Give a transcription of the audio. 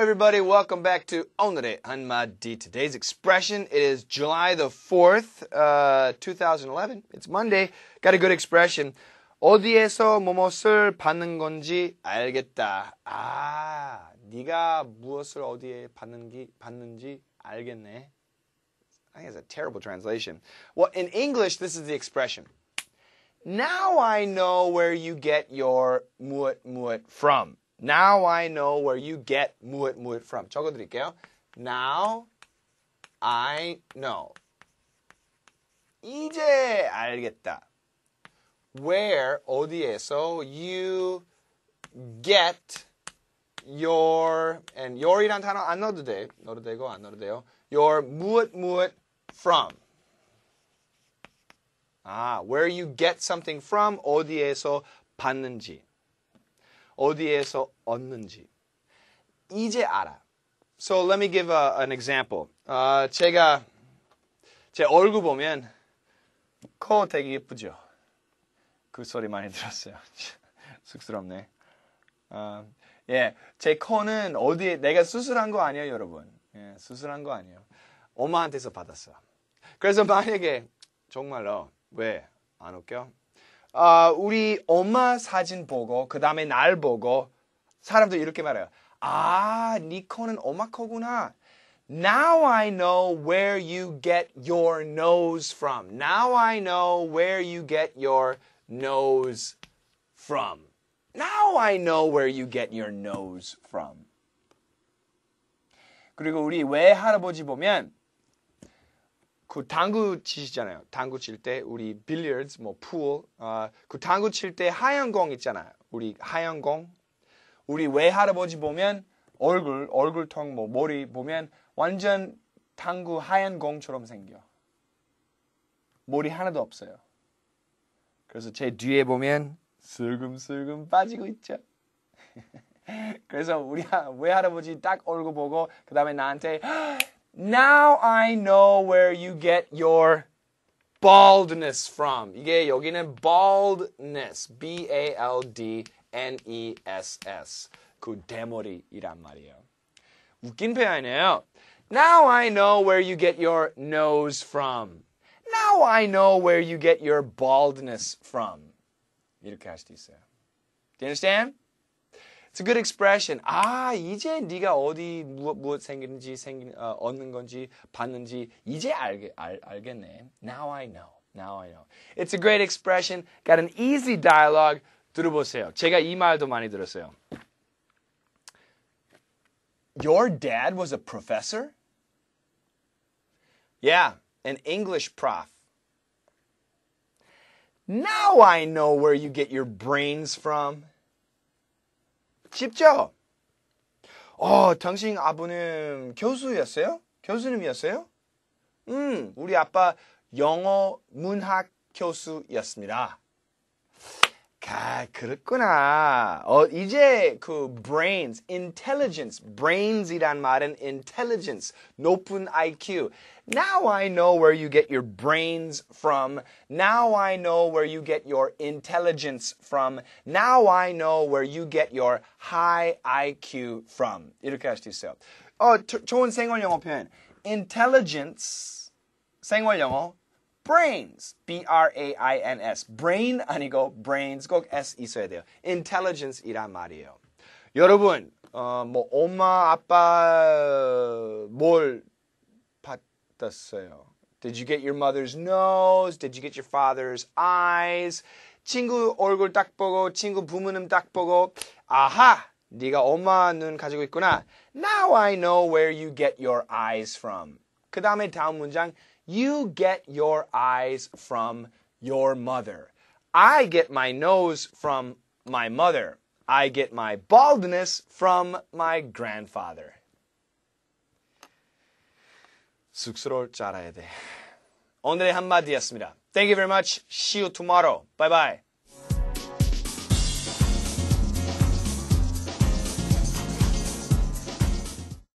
everybody. Welcome back to Onere Hanmadi. Today's expression it is July the 4th, uh, 2011. It's Monday. Got a good expression. 어디에서 무엇을 받는 건지 알겠다. 아, 네가 무엇을 어디에 받는지, 받는지 알겠네. I think it's a terrible translation. Well, in English, this is the expression. Now I know where you get your muat muat from. Now I know where you get 무엇 무엇 from. 적어드릴게요. Now I know. 이제 알겠다. Where 어디에서 you get your and your이란 단어 안 넣어도 돼. 넣어도 되고 안 넣어도 돼요. Your 무엇 무엇 from. 아, where you get something from 어디에서 받는지. 어디에서 얻는지 이제 알아. So let me give a, an example. 아, 제가 제 얼굴 보면 코 되게 예쁘죠. 그 소리 많이 들었어요. 쑥스럽네. 아, 예, 제 코는 어디에 내가 수술한 거 아니에요, 여러분. 예, 수술한 거 아니에요. 엄마한테서 받았어. 그래서 만약에 정말로 왜 안 웃겨? 어, 우리 엄마 사진 보고 그 다음에 날 보고 사람들 이렇게 말해요. 아, 니코는 엄마 거구나. Now I know where you get your nose from. Now I know where you get your nose from. Now I know where you get your nose from. 그리고 우리 외할아버지 보면 그 당구 치시잖아요. 당구 칠 때 우리 billiards 뭐 pool 어, 그 당구 칠 때 하얀 공 있잖아요. 우리 하얀 공 우리 외할아버지 보면 얼굴 얼굴통 뭐 머리 보면 완전 당구 하얀 공처럼 생겨. 머리 하나도 없어요. 그래서 제 뒤에 보면 슬금슬금 빠지고 있죠. 그래서 우리 외할아버지 딱 얼굴 보고 그 다음에 나한테 Now I know where you get your baldness from. You 이게 여기는 baldness, B-A-L-D-N-E-S-S, 그 대머리이란 말이에요. 웃긴 표현이에요. Now I know where you get your nose from. Now I know where you get your baldness from. 이렇게 할 수도 있어요. Do you understand? It's a good expression. 아, 이제 네가 어디 무엇, 무엇 생기는지 생기, 어, 얻는 건지 받는지 이제 알게, 알, 알겠네. Now I know. Now I know. It's a great expression. Got an easy dialogue. 들어보세요. 제가 이 말도 많이 들었어요. Your dad was a professor? Yeah, an English prof. Now I know where you get your brains from. 직접. 어, 당신 아버님 교수였어요? 교수님이었어요? 음, 우리 아빠 영어 문학 교수였습니다. 아, 그렇구나. 어, 이제 그 brains, intelligence, brains이란 말은 intelligence, 높은 IQ. Now I know where you get your brains from. Now I know where you get your intelligence from. Now I know where you get your high IQ from. 이렇게 할 있어요. 어, 좋은 생활 영어 표현. intelligence, 생활 영어, brains. B-R-A-I-N-S. brain 아니고 brains 꼭 s 있어야 돼요. Intelligence intelligence이란 말이에요. 여러분, 어, 뭐 엄마 아빠 뭘 받았어요? Did you get your mother's nose? Did you get your father's eyes? 친구 얼굴 딱 보고 친구 부모님 딱 보고 아하 네가 엄마 눈 가지고 있구나. Now I know where you get your eyes from. Kadame Talmunjang, you get your eyes from your mother. I get my nose from my mother. I get my baldness from my grandfather. 쑥스러울 줄 알아야 돼. 오늘의 한마디였습니다. Thank you very much. See you tomorrow. Bye bye.